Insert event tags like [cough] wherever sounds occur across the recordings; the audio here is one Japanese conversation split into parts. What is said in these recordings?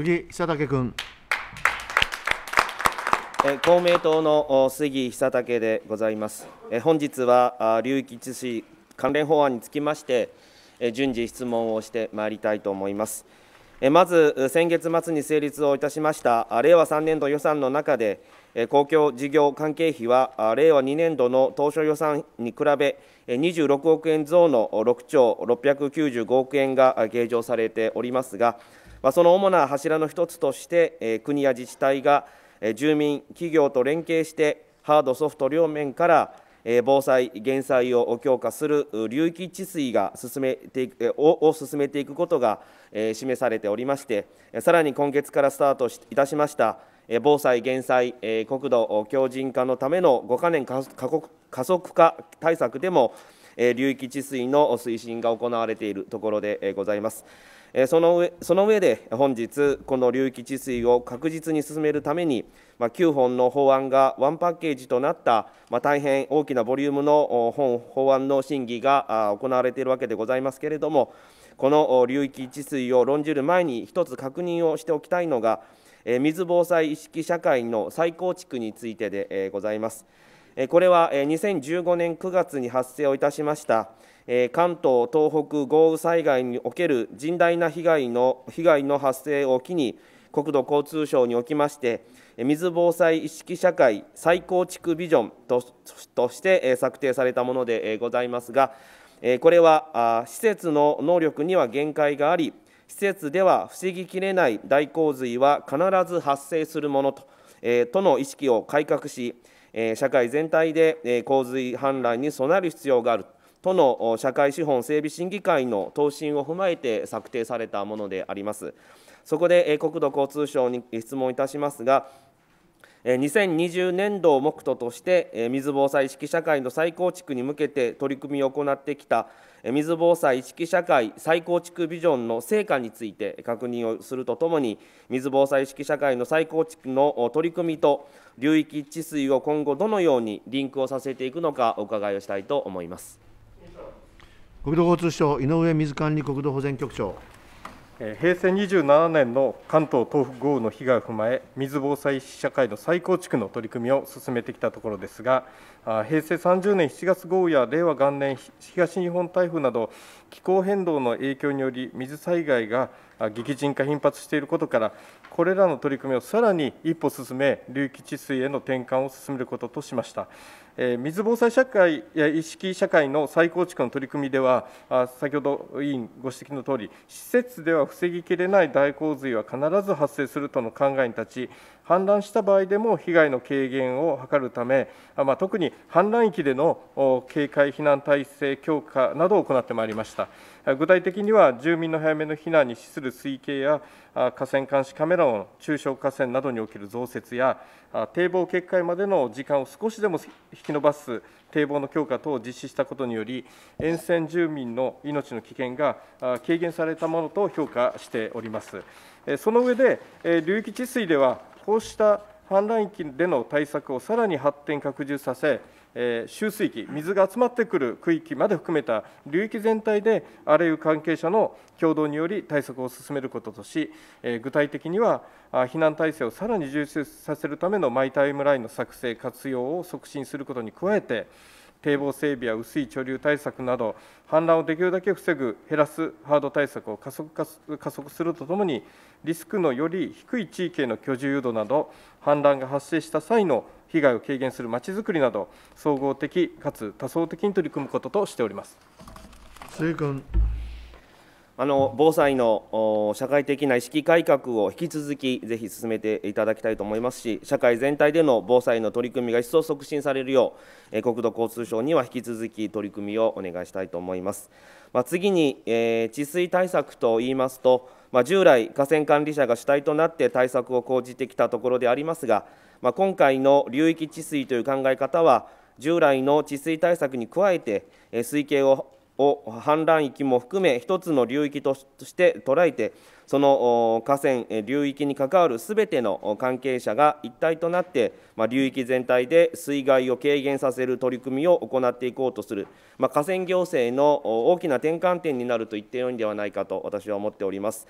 杉久武君。公明党の杉久武でございます。本日は流域治水関連法案につきまして、順次質問をしてまいりたいと思います。まず、先月末に成立をいたしました令和3年度予算の中で、公共事業関係費は、令和2年度の当初予算に比べ、26億円増の6兆695億円が計上されておりますが、まあ、その主な柱の一つとして、え国や自治体が、え住民、企業と連携して、ハード、ソフト両面から、え防災・減災を強化する流域治水が進めていくを進めていくことが、え示されておりまして、さらに今月からスタートいたしました、防災・減災、国土強靭化のための5か年加速化対策でも、流域治水の推進が行われているところでございます。その上その上で本日、この流域治水を確実に進めるために、まあ、9本の法案がワンパッケージとなった、まあ、大変大きなボリュームの本法案の審議が行われているわけでございますけれども、この流域治水を論じる前に、一つ確認をしておきたいのが、水防災意識社会の再構築についてでございます。これは2015年9月に発生をいたしました。え関東、東北、豪雨災害における甚大な被害の被害の発生を機に、国土交通省におきまして、水防災意識社会再構築ビジョンととして策定されたものでございますが、これは施設の能力には限界があり、施設では防ぎきれない大洪水は必ず発生するものと,、えとの意識を改革し、え社会全体で、え洪水氾濫に備える必要がある。都の社会資本整備審議会の答申を踏まえて策定されたものであります。そこで国土交通省に質問いたしますが、2020年度を目途として、水防災意識社会の再構築に向けて取り組みを行ってきた、水防災意識社会再構築ビジョンの成果について確認をするとともに、水防災意識社会の再構築の取り組みと、流域治水を今後、どのようにリンクをさせていくのか、お伺いをしたいと思います。国土交通省、井上水管理国土保全局長。平成27年の関東東北豪雨の被害を踏まえ、水防災社会の再構築の取り組みを進めてきたところですが、平成30年7月豪雨や令和元年東日本台風など、気候変動の影響により、水災害が激甚化、頻発していることから、これらの取り組みをさらに一歩進め、流域治水への転換を進めることとしました。水防災社会意識社会の再構築の取り組みでは、先ほど委員ご指摘のとおり、施設では防ぎきれない大洪水は必ず発生するとの考えに立ち、氾濫した場合でも被害の軽減を図るため、ま特に氾濫域での警戒避難体制強化などを行ってまいりました。具体的には住民の早めの避難に資する水系や河川監視カメラの中小河川などにおける増設や、堤防決壊までの時間を少しでも引き延ばす堤防の強化等を実施したことにより、沿線住民の命の危険が軽減されたものと評価しております。その上で、流域治水では、こうした氾濫域での対策をさらに発展、拡充させ、え集水域、水が集まってくる区域まで含めた流域全体で、あらゆる関係者の協働により対策を進めることとし、え具体的には、避難体制をさらに充実させるためのマイタイムラインの作成、活用を促進することに加えて、堤防整備や薄い貯留対策など、氾濫をできるだけ防ぐ、減らすハード対策を加速加速するとともに、リスクのより低い地域への居住誘導など、氾濫が発生した際の被害を軽減するまちづくりなど、総合的かつ多層的に取り組むこととしております。あの防災の社会的な意識改革を引き続き、ぜひ進めていただきたいと思いますし、社会全体での防災の取り組みが一層促進されるよう、国土交通省には引き続き取り組みをお願いしたいと思います。まあ、次に、えー、治水対策といいますと、まあ、従来、河川管理者が主体となって対策を講じてきたところでありますが、まあ、今回の流域治水という考え方は、従来の治水対策に加えて、水系をを氾濫域も含め、一つの流域として捉えて、その河川、流域に関わるすべての関係者が一体となって、まあ、流域全体で水害を軽減させる取り組みを行っていこうとする、まあ、河川行政の大きな転換点になると言ってよいんではないかと私は思っております。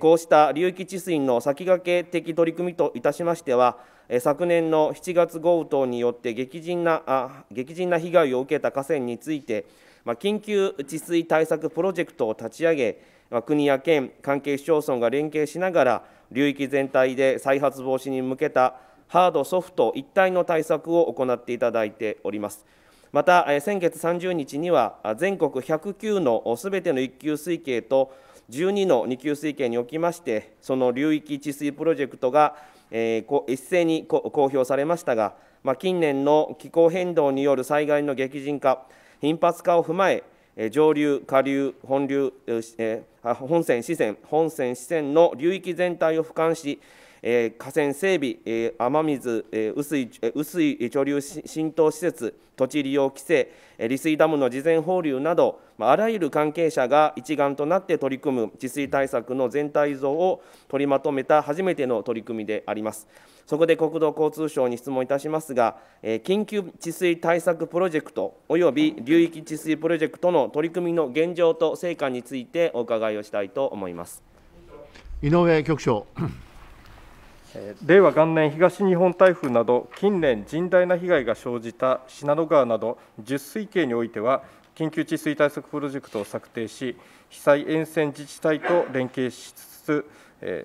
こうした流域治水の先駆け的取り組みといたしましては、昨年の7月豪雨等によって激甚なあ激甚な被害を受けた河川について、まあ、緊急治水対策プロジェクトを立ち上げ、国や県、関係市町村が連携しながら、流域全体で再発防止に向けたハード、ソフト一体の対策を行っていただいております。また、先月30日には、全国109のすべての1級水系と12の2級水系におきまして、その流域治水プロジェクトが、一斉に公表されましたが、まあ、近年の気候変動による災害の激甚化、頻発化を踏まえ、上流、下流、本流、えー、本線、四川、本線、支線の流域全体を俯瞰し、え河川整備、え雨水、え薄い雨水貯留浸透施設、土地利用規制、利水ダムの事前放流など、あらゆる関係者が一丸となって取り組む治水対策の全体像を取りまとめた初めての取り組みであります。そこで国土交通省に質問いたしますが、緊急治水対策プロジェクトおよび流域治水プロジェクトの取り組みの現状と成果についてお伺いをしたいと思います。井上局長 [coughs] 令和元年東日本台風など近年甚大な被害が生じた信濃川など10水系においては緊急治水対策プロジェクトを策定し、被災沿線自治体と連携しつつ、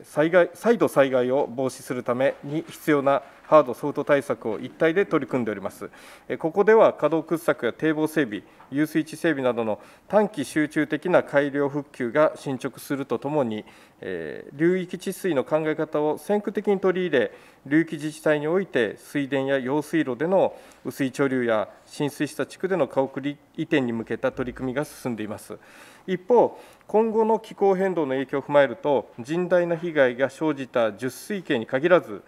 災害再度災害を防止するために必要なハード・ソフト対策を一体で取り組んでおります。ここでは稼働掘削や堤防整備、遊水地整備などの短期集中的な改良復旧が進捗するとともに、流域治水の考え方を先駆的に取り入れ、流域自治体において水田や用水路での雨水貯留や浸水した地区での家屋移転に向けた取り組みが進んでいます。一方、今後の気候変動の影響を踏まえると、甚大な被害が生じた10水系に限らず、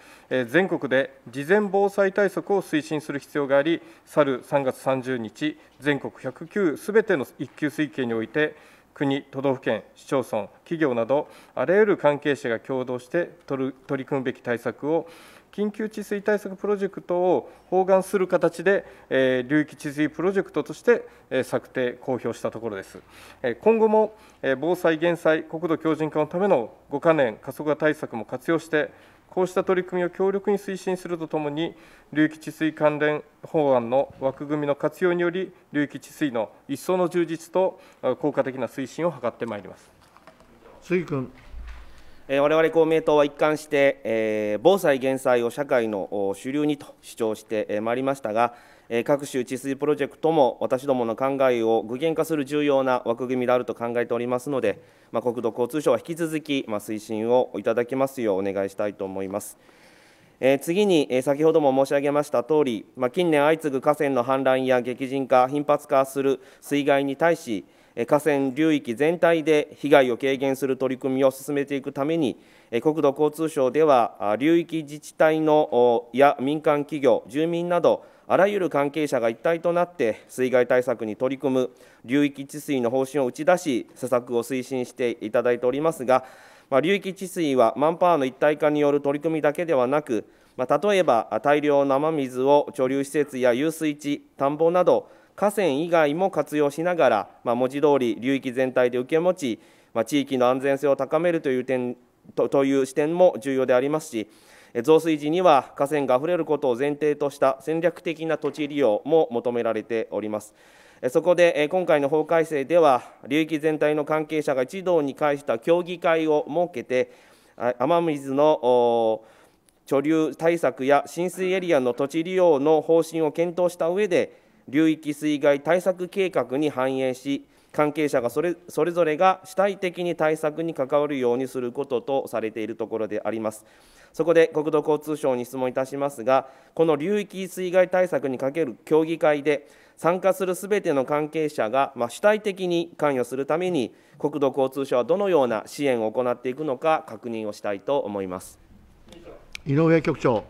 全国で事前防災対策を推進する必要があり、去る3月30日、全国109すべての1級水系において、国、都道府県、市町村、企業など、あらゆる関係者が協働して取り組むべき対策を緊急治水対策プロジェクトを包含する形で、え流域治水プロジェクトとして、え策定、公表したところです。え今後も、え防災・減災、国土強靭化のための5か年加速化対策も活用して、こうした取り組みを強力に推進するとともに、流域治水関連法案の枠組みの活用により、流域治水の一層の充実と効果的な推進を図ってまいります。君え我々公明党は一貫して、え防災・減災を社会の主流にと主張してまいりましたが、え各種治水プロジェクトも私どもの考えを具現化する重要な枠組みであると考えておりますので、ま国土交通省は引き続き、ま推進をいただきますようお願いしたいと思います。え次に、え先ほども申し上げましたとおり、ま近年相次ぐ河川の氾濫や激甚化、頻発化する水害に対し、河川流域全体で被害を軽減する取り組みを進めていくために国土交通省では流域自治体のや民間企業住民などあらゆる関係者が一体となって水害対策に取り組む流域治水の方針を打ち出し施策を推進していただいておりますが、流域治水はマンパワーの一体化による取り組みだけではなく、例えば大量の雨水を貯留施設や遊水地田んぼなど河川以外も活用しながら、まあ、文字通り流域全体で受け持ち、まあ、地域の安全性を高めるという点とという視点も重要でありますし、増水時には河川があふれることを前提とした戦略的な土地利用も求められております。そこで今回の法改正では、流域全体の関係者が一堂に会した協議会を設けて、雨水の貯留対策や浸水エリアの土地利用の方針を検討した上で、流域水害対策計画に反映し関係者がそれそれぞれが主体的に対策に関わるようにすることとされているところであります。そこで国土交通省に質問いたしますが、この流域水害対策にかける協議会で、参加するすべての関係者が、まあ、主体的に関与するために、国土交通省はどのような支援を行っていくのか、確認をしたいと思います井上局長。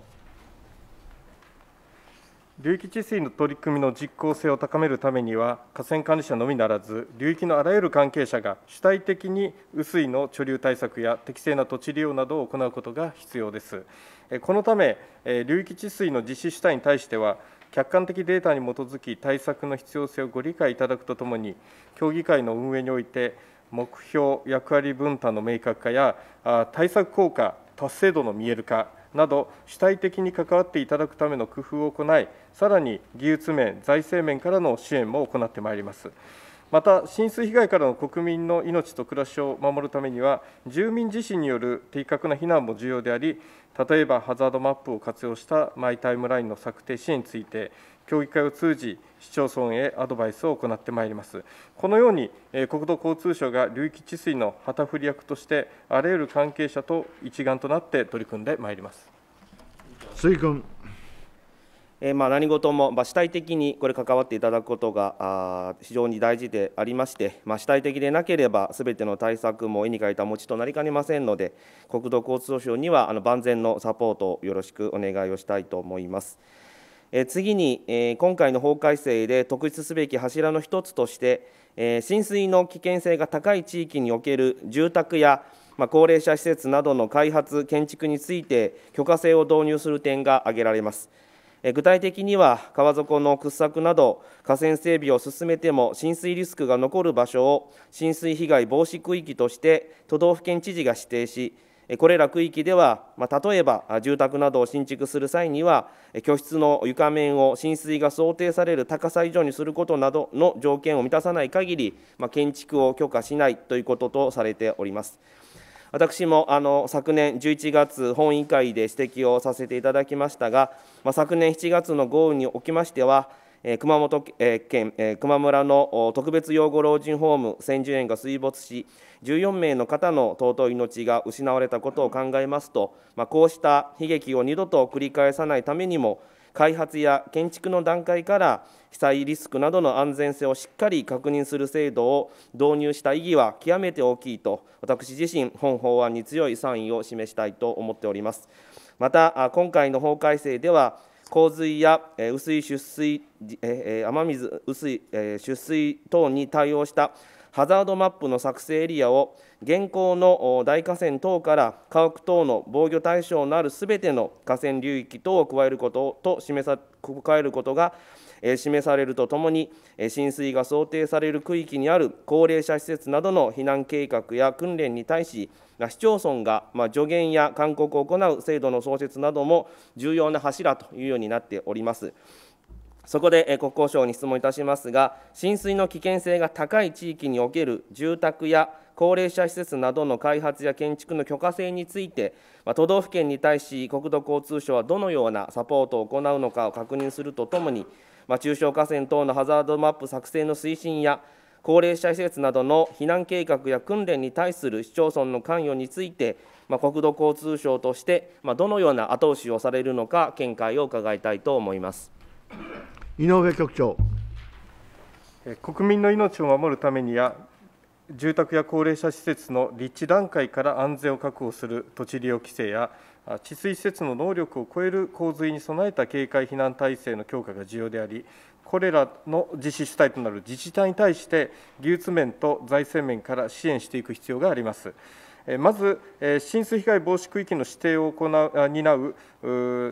流域治水の取り組みの実効性を高めるためには、河川管理者のみならず、流域のあらゆる関係者が主体的に雨水の貯留対策や適正な土地利用などを行うことが必要です。このため、流域治水の実施主体に対しては、客観的データに基づき、対策の必要性をご理解いただくとともに、協議会の運営において、目標、役割分担の明確化や、対策効果、達成度の見える化、など、主体的に関わっていただくための工夫を行い、さらに技術面、財政面からの支援も行ってまいります。また浸水被害からの国民の命と暮らしを守るためには、住民自身による的確な避難も重要であり、例えばハザードマップを活用したマイ・タイムラインの策定支援について、協議会を通じ、市町村へアドバイスを行ってまいります。このように、国土交通省が流域治水の旗振り役として、あらゆる関係者と一丸となって取り組んでまいります。水君えまあ、何事も、ま主体的にこれ関わっていただくことが非常に大事でありまして、まあ、主体的でなければすべての対策も絵に描いた餅となりかねませんので国土交通省にはあの万全のサポートをよろしくお願いをしたいと思います。え次に、え今回の法改正で特筆すべき柱の一つとして、え浸水の危険性が高い地域における住宅やまあ、高齢者施設などの開発・建築について許可制を導入する点が挙げられます。具体的には川底の掘削など河川整備を進めても浸水リスクが残る場所を浸水被害防止区域として都道府県知事が指定しこれら区域では、まあ、例えば住宅などを新築する際には居室の床面を浸水が想定される高さ以上にすることなどの条件を満たさない限り、まあ、建築を許可しないということとされております。私もあの昨年11月、本委員会で指摘をさせていただきましたが、まあ、昨年7月の豪雨におきましては、えー、熊本県、えー、球磨村の特別養護老人ホーム千住園が水没し、14名の方の尊い命が失われたことを考えますと、まあ、こうした悲劇を二度と繰り返さないためにも、開発や建築の段階から被災リスクなどの安全性をしっかり確認する制度を導入した意義は極めて大きいと、私自身、本法案に強い賛意を示したいと思っております。また、今回の法改正では、洪水や雨水出水、雨水、雨水出水等に対応したハザードマップの作成エリアを現行の大河川等から家屋等の防御対象のあるすべての河川流域等を加えることと示さ加えることが示されるとともに、浸水が想定される区域にある高齢者施設などの避難計画や訓練に対し、市町村が助言や勧告を行う制度の創設なども重要な柱というようになっております。そこで国交省に質問いたしますが、浸水の危険性が高い地域における住宅や高齢者施設などの開発や建築の許可制について、都道府県に対し、国土交通省はどのようなサポートを行うのかを確認するとともに、中小河川等のハザードマップ作成の推進や、高齢者施設などの避難計画や訓練に対する市町村の関与について、国土交通省として、どのような後押しをされるのか、見解を伺いたいと思います。井上局長。国民の命を守るためには、住宅や高齢者施設の立地段階から安全を確保する土地利用規制や、治水施設の能力を超える洪水に備えた警戒避難体制の強化が重要であり、これらの実施主体となる自治体に対して、技術面と財政面から支援していく必要があります。まず、浸水被害防止区域の指定を行う担う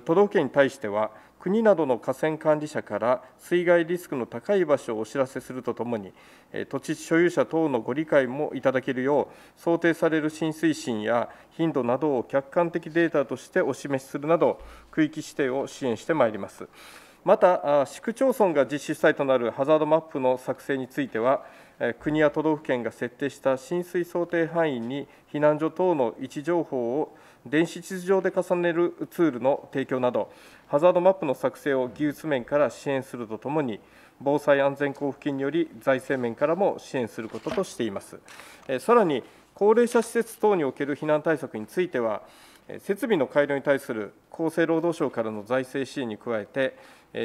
都道府県に対しては、国などの河川管理者から水害リスクの高い場所をお知らせするとともに、土地所有者等のご理解もいただけるよう、想定される浸水深や頻度などを客観的データとしてお示しするなど、区域指定を支援してまいります。また、市区町村が実施したいとなるハザードマップの作成については、国や都道府県が設定した浸水想定範囲に避難所等の位置情報を電子地図上で重ねるツールの提供など、ハザードマップの作成を技術面から支援するとともに、防災安全交付金により財政面からも支援することとしています。さらに、高齢者施設等における避難対策については、設備の改良に対する厚生労働省からの財政支援に加えて、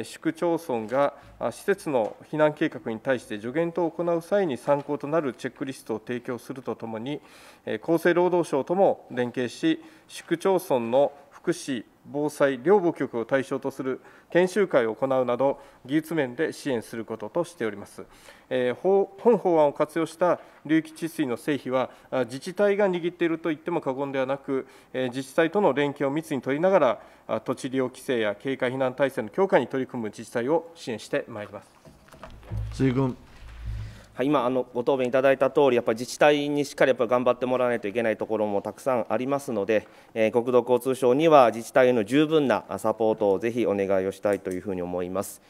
市区町村が施設の避難計画に対して助言等を行う際に参考となるチェックリストを提供するとともに、厚生労働省とも連携し、市区町村の福祉、防災、両母局を対象とする研修会を行うなど、技術面で支援することとしております。えー、本法案を活用した流域治水の成否は、自治体が握っていると言っても過言ではなく、えー、自治体との連携を密に取りながら、土地利用規制や警戒避難体制の強化に取り組む自治体を支援してまいります。水はい、今あのご答弁いただいた通り、やっぱり自治体にしっかりやっぱ頑張ってもらわないといけないところもたくさんありますので、えー、国土交通省には自治体への十分なサポートをぜひお願いをしたいというふうに思います。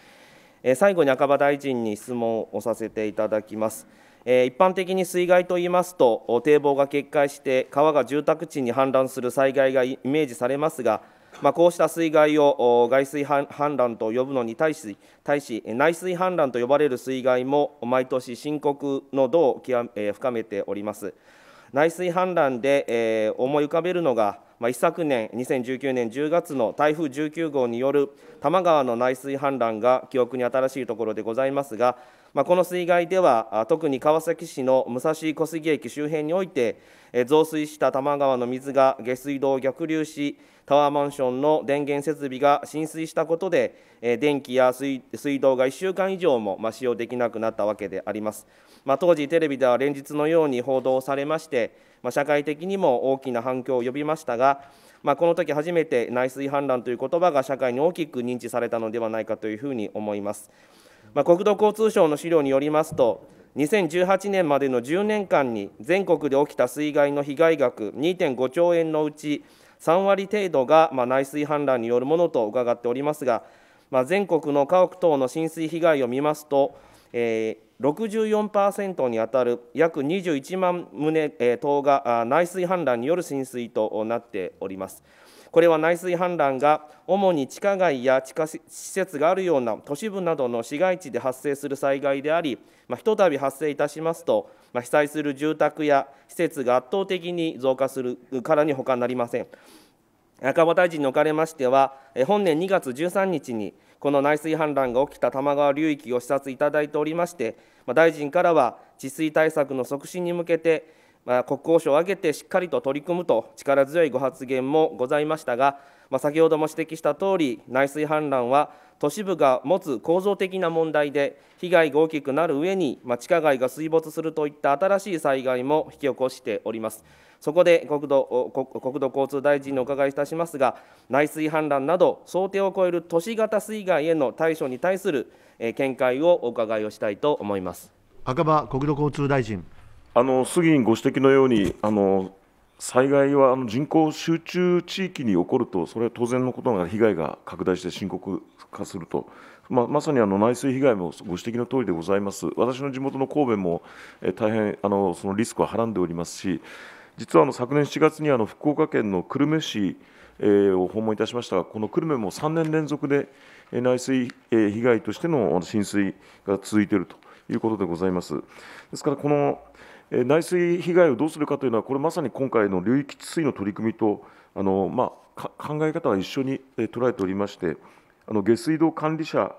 えー、最後に赤羽大臣に質問をさせていただきます。えー、一般的に水害といいますと、堤防が決壊して川が住宅地に氾濫する災害がイメージされますが、まあ、こうした水害を外水氾濫と呼ぶのに対し対し、内水氾濫と呼ばれる水害も毎年、深刻の度を極、え深めております。内水氾濫で、え思い浮かべるのが、まあ、一昨年、2019年10月の台風19号による多摩川の内水氾濫が記憶に新しいところでございますが、まあ、この水害では特に川崎市の武蔵小杉駅周辺において増水した多摩川の水が下水道を逆流しタワーマンションの電源設備が浸水したことで電気や水道が1週間以上も、使用できなくなったわけであります、まあ、当時テレビでは連日のように報道されまして、まあ、社会的にも大きな反響を呼びましたがまあ、この時初めて内水氾濫という言葉が社会に大きく認知されたのではないかというふうに思います。まあ、国土交通省の資料によりますと、2018年までの10年間に全国で起きた水害の被害額2.5兆円のうち、3割程度がまあ内水氾濫によるものと伺っておりますが、まあ、全国の家屋等の浸水被害を見ますと、えー、64%に当たる約21万棟、えー、等が内水氾濫による浸水となっております。これは内水氾濫が主に地下街や地下施設があるような都市部などの市街地で発生する災害であり、まあ、ひとたび発生いたしますと、まあ、被災する住宅や施設が圧倒的に増加するからにほかなりません。赤羽大臣におかれましては、本年2月13日に、この内水氾濫が起きた多摩川流域を視察いただいておりまして、大臣からは治水対策の促進に向けて、まあ、国交省を挙げてしっかりと取り組むと力強いご発言もございましたが、まあ、先ほども指摘したとおり内水氾濫は都市部が持つ構造的な問題で被害が大きくなる上に、まあ、地下街が水没するといった新しい災害も引き起こしておりますそこで国土国土交通大臣にお伺いいたしますが内水氾濫など想定を超える都市型水害への対処に対する見解をお伺いをしたいと思います赤羽国土交通大臣あの杉ご指摘のようにあの災害はあの人口集中地域に起こると、それは当然のことながら被害が拡大して深刻化すると、ままさにあの内水被害もご指摘のとおりでございます、私の地元の神戸も、え大変あのそのリスクははらんでおりますし、実はあの昨年7月にあの福岡県の久留米市、えを訪問いたしましたが、この久留米も3年連続で内水被害としての浸水が続いているということでございます。ですからこの内水被害をどうするかというのは、これまさに今回の流域治水の取り組みとあの、まあ、考え方は一緒に捉えておりまして、あの下水道管理者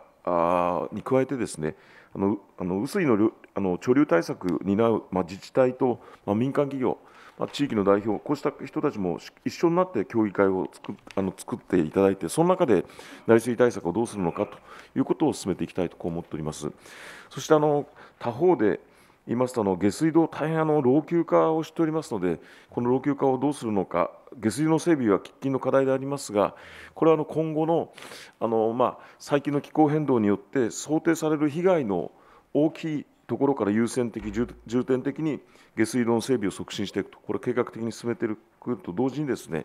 に加えてですね、あのあの雨水のあの貯留対策を担う、まあ、自治体と、まあ、民間企業、まあ、地域の代表、こうした人たちも一緒になって協議会を作あの作っていただいて、その中で内水対策をどうするのかということを進めていきたいとこう思っております。そしてあの他方で言いますとあの下水道大変あの老朽化をしておりますのでこの老朽化をどうするのか下水の整備は喫緊の課題でありますがこれはあの今後のあの、まあ、最近の気候変動によって想定される被害の大きいところから優先的重点的に下水道の整備を促進していくとこれ計画的に進めていくと同時にですね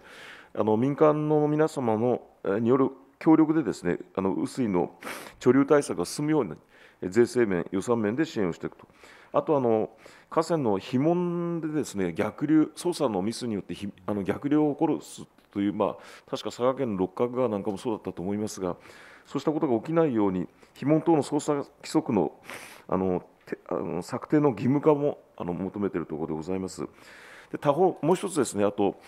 あの民間の皆様のによる協力でですねあの雨水の貯留対策が進むようにな税制面、予算面で支援をしていくと、あとあの河川の非問でですね逆流、操作のミスによってあの逆流を起こすという、まあ、確か佐賀県の六角川なんかもそうだったと思いますが、そうしたことが起きないように、非問等の操作規則のあのあの策定の義務化もあの求めているところでございます。で他方、もう一つですね、あと、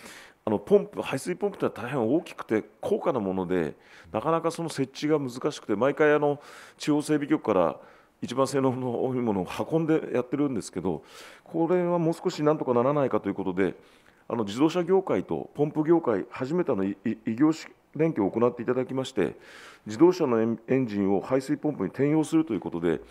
あのポンプ排水ポンプというのは大変大きくて高価なものでなかなかその設置が難しくて毎回あの地方整備局から一番性能の多いものを運んでやってるんですけどこれはもう少しなんとかならないかということであの自動車業界とポンプ業界初めての異業種連携を行っていただきまして自動車のエンジンを排水ポンプに転用するということで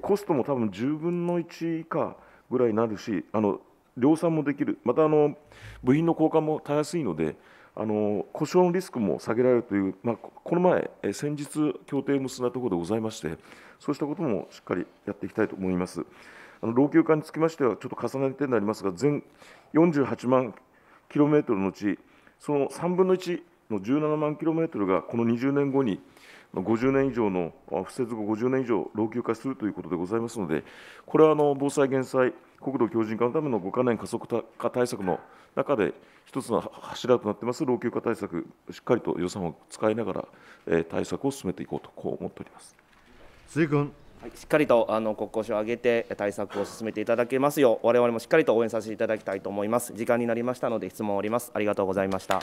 コストも多分10分の1以下ぐらいになるしあの量産もできるまたあの部品の交換もたやすいのであの故障のリスクも下げられるという、まあ、この前、先日、協定を結んだところでございまして、そうしたこともしっかりやっていきたいと思います。あの老朽化につきましては、ちょっと重ねてになりますが、全48万キロメートルのうち、その3分の1の17万キロメートルが、この20年後に、50年以上の、不設後50年以上、老朽化するということでございますので、これはあの防災・減災、国土強靭化のための5か年加速化対策の中で、一つの柱となっています老朽化対策、しっかりと予算を使いながら、え対策を進めていこうと、こう思っております鈴君。はい、しっかりとあの国交省を挙げて対策を進めていただけますよう、我々もしっかりと応援させていただきたいと思います。時間になりましたので質問をわります。ありがとうございました。